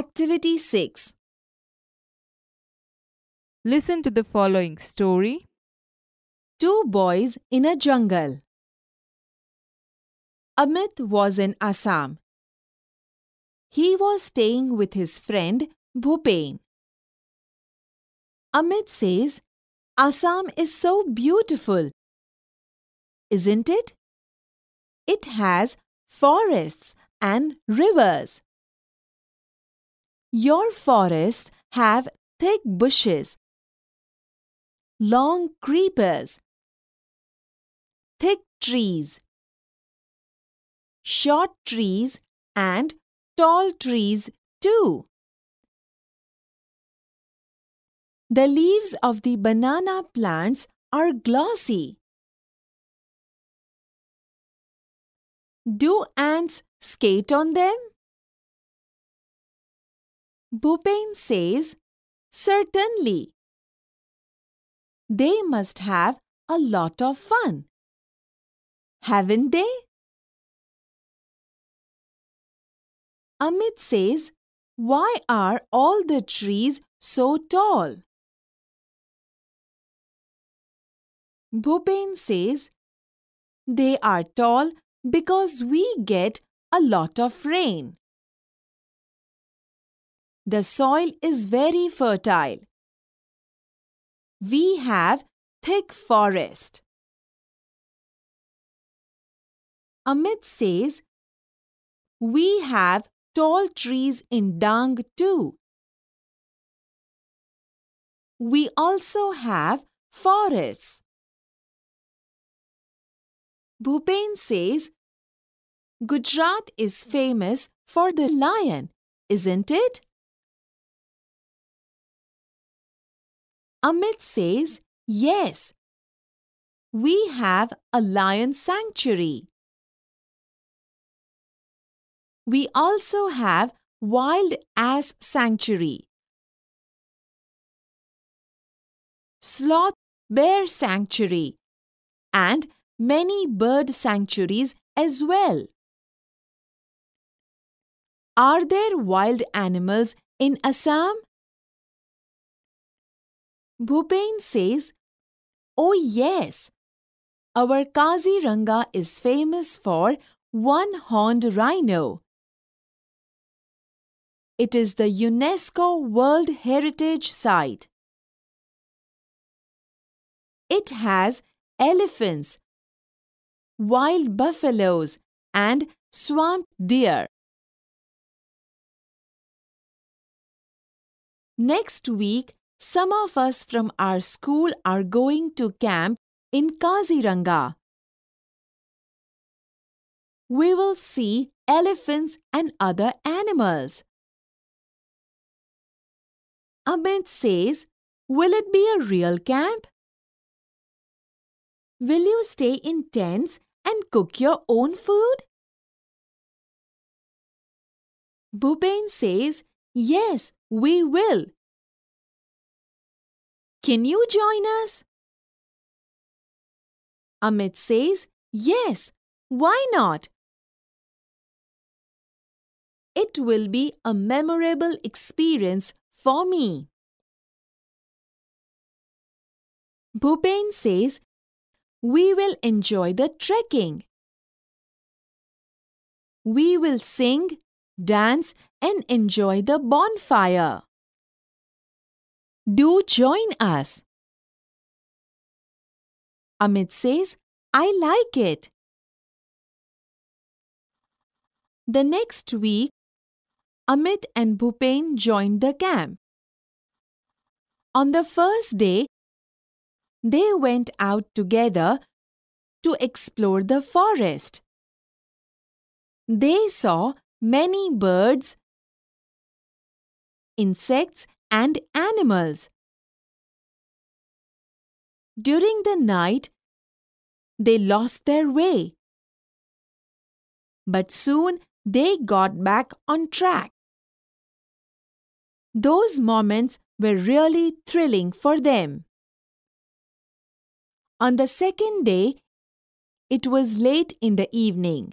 Activity 6 Listen to the following story Two Boys in a Jungle. Amit was in Assam. He was staying with his friend Bhupen. Amit says, Assam is so beautiful, isn't it? It has forests and rivers. Your forests have thick bushes, long creepers, thick trees, short trees and tall trees too. The leaves of the banana plants are glossy. Do ants skate on them? Bhupen says, Certainly. They must have a lot of fun. Haven't they? Amit says, Why are all the trees so tall? Bhupen says, They are tall because we get a lot of rain. The soil is very fertile. We have thick forest. Amit says, We have tall trees in Dang too. We also have forests. Bhupen says, Gujarat is famous for the lion, isn't it? Amit says, Yes. We have a lion sanctuary. We also have wild ass sanctuary. Sloth bear sanctuary and many bird sanctuaries as well. Are there wild animals in Assam? Bhupen says, Oh yes, our Kaziranga is famous for one-horned rhino. It is the UNESCO World Heritage Site. It has elephants, wild buffaloes and swamp deer. Next week, some of us from our school are going to camp in Kaziranga. We will see elephants and other animals. Amit says, Will it be a real camp? Will you stay in tents and cook your own food? Bhupen says, Yes, we will. Can you join us? Amit says, Yes, why not? It will be a memorable experience for me. Bhupen says, We will enjoy the trekking. We will sing, dance, and enjoy the bonfire. Do join us. Amit says, I like it. The next week, Amit and Bhupen joined the camp. On the first day, they went out together to explore the forest. They saw many birds, insects and animals. During the night, they lost their way. But soon they got back on track. Those moments were really thrilling for them. On the second day, it was late in the evening.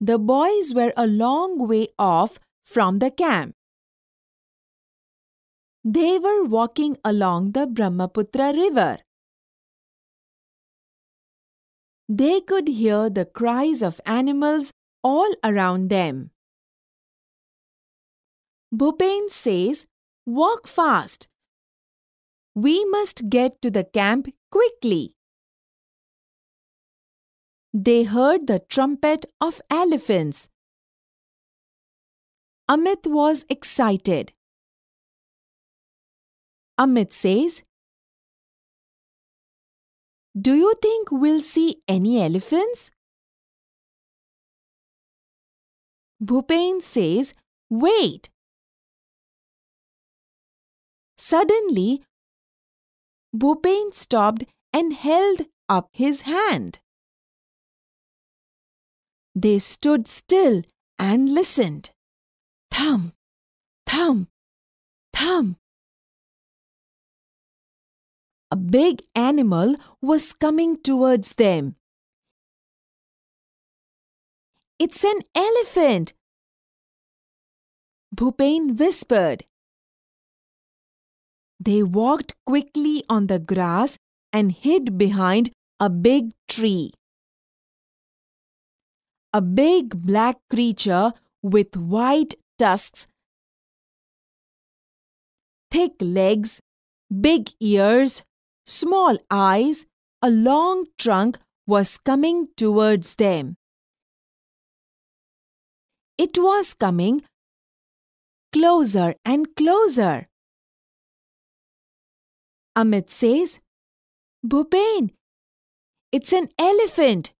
The boys were a long way off from the camp. They were walking along the Brahmaputra river. They could hear the cries of animals all around them. Bhupen says, Walk fast. We must get to the camp quickly. They heard the trumpet of elephants. Amit was excited. Amit says, Do you think we'll see any elephants? Bhupen says, Wait! Suddenly, Bhupen stopped and held up his hand. They stood still and listened. Thump, thump, thump. big animal was coming towards them. It's an elephant, Bhupain whispered. They walked quickly on the grass and hid behind a big tree. A big black creature with white tusks, thick legs, big ears, small eyes, a long trunk was coming towards them. It was coming closer and closer. Amit says, Bhupen, it's an elephant.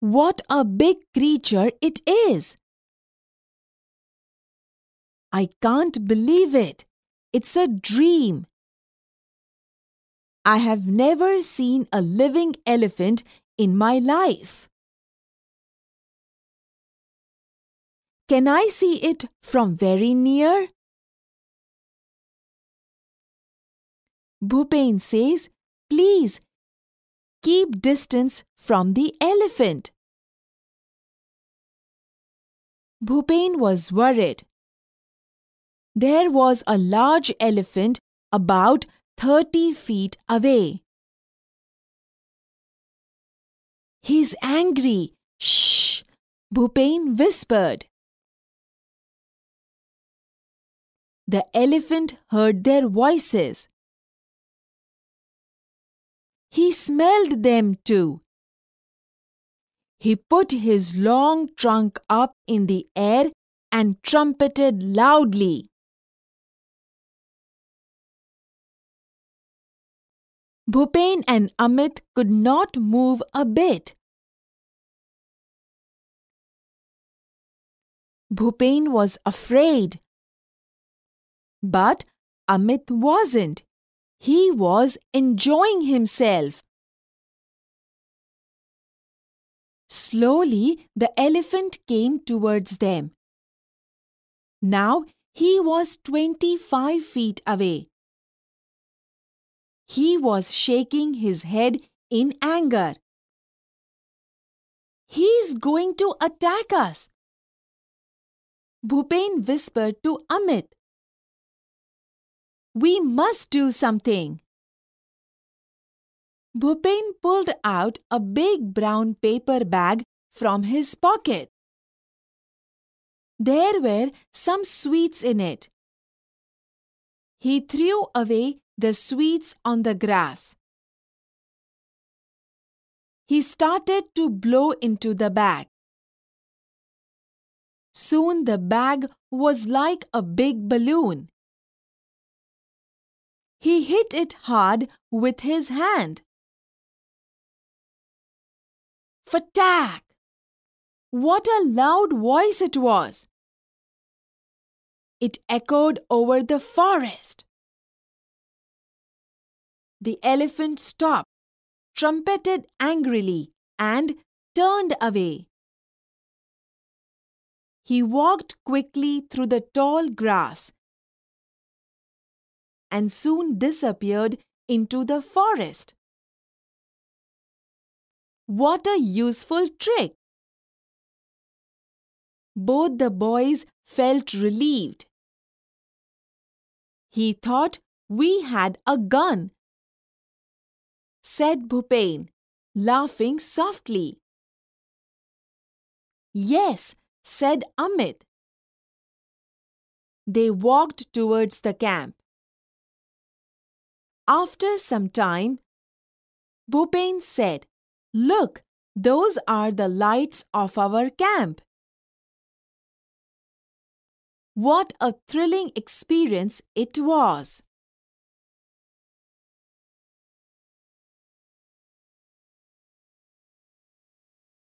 What a big creature it is! I can't believe it. It's a dream. I have never seen a living elephant in my life. Can I see it from very near? Bhupen says, Please keep distance from the elephant. Bhupen was worried. There was a large elephant about 30 feet away. He's angry. Shh! Bhupain whispered. The elephant heard their voices. He smelled them too. He put his long trunk up in the air and trumpeted loudly. Bhupen and Amit could not move a bit. Bhupen was afraid. But Amit wasn't. He was enjoying himself. Slowly, the elephant came towards them. Now he was 25 feet away. He was shaking his head in anger. He's going to attack us. Bhupen whispered to Amit. We must do something. Bhupen pulled out a big brown paper bag from his pocket. There were some sweets in it. He threw away the sweets on the grass. He started to blow into the bag. Soon the bag was like a big balloon. He hit it hard with his hand. Fatak! What a loud voice it was! It echoed over the forest. The elephant stopped, trumpeted angrily, and turned away. He walked quickly through the tall grass and soon disappeared into the forest. What a useful trick! Both the boys felt relieved. He thought we had a gun said Bhupen, laughing softly. Yes, said Amit. They walked towards the camp. After some time, Bhupen said, Look, those are the lights of our camp. What a thrilling experience it was!